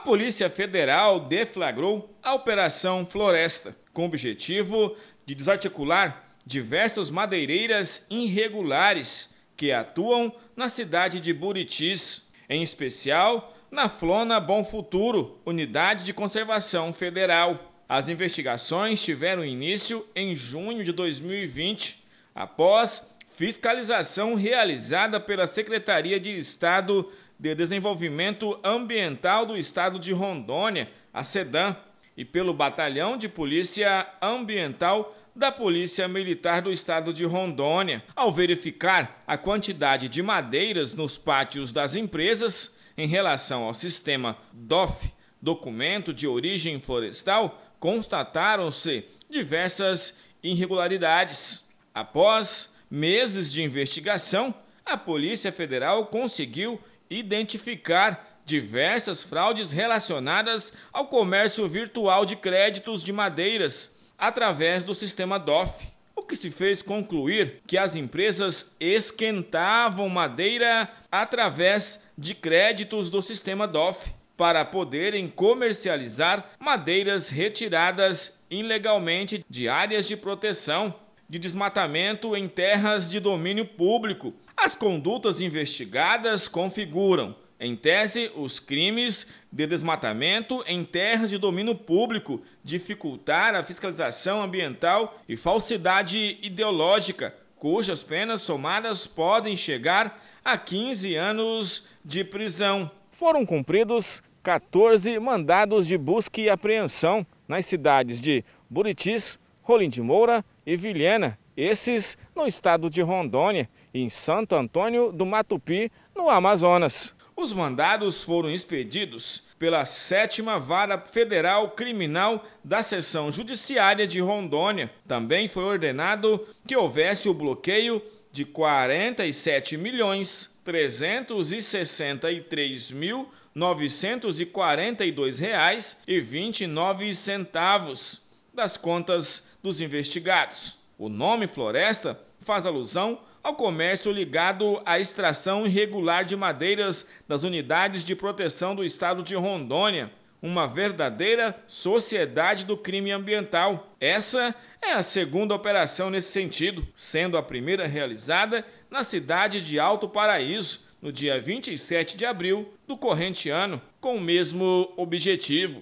a Polícia Federal deflagrou a Operação Floresta, com o objetivo de desarticular diversas madeireiras irregulares que atuam na cidade de Buritis, em especial na Flona Bom Futuro, Unidade de Conservação Federal. As investigações tiveram início em junho de 2020, após Fiscalização realizada pela Secretaria de Estado de Desenvolvimento Ambiental do Estado de Rondônia, a SEDAM, e pelo Batalhão de Polícia Ambiental da Polícia Militar do Estado de Rondônia. Ao verificar a quantidade de madeiras nos pátios das empresas em relação ao sistema DOF, documento de origem florestal, constataram-se diversas irregularidades. Após meses de investigação, a Polícia Federal conseguiu identificar diversas fraudes relacionadas ao comércio virtual de créditos de madeiras através do sistema DOF, o que se fez concluir que as empresas esquentavam madeira através de créditos do sistema DOF para poderem comercializar madeiras retiradas ilegalmente de áreas de proteção de desmatamento em terras de domínio público. As condutas investigadas configuram, em tese, os crimes de desmatamento em terras de domínio público, dificultar a fiscalização ambiental e falsidade ideológica, cujas penas somadas podem chegar a 15 anos de prisão. Foram cumpridos 14 mandados de busca e apreensão nas cidades de Buritis, Rolim de Moura e Vilhena, esses no estado de Rondônia e em Santo Antônio do Matupi, no Amazonas. Os mandados foram expedidos pela 7 Vara Federal Criminal da Seção Judiciária de Rondônia. Também foi ordenado que houvesse o bloqueio de 47 milhões 363 mil reais e centavos das contas dos investigados. O nome floresta faz alusão ao comércio ligado à extração irregular de madeiras das unidades de proteção do estado de Rondônia, uma verdadeira sociedade do crime ambiental. Essa é a segunda operação nesse sentido, sendo a primeira realizada na cidade de Alto Paraíso, no dia 27 de abril do corrente ano, com o mesmo objetivo.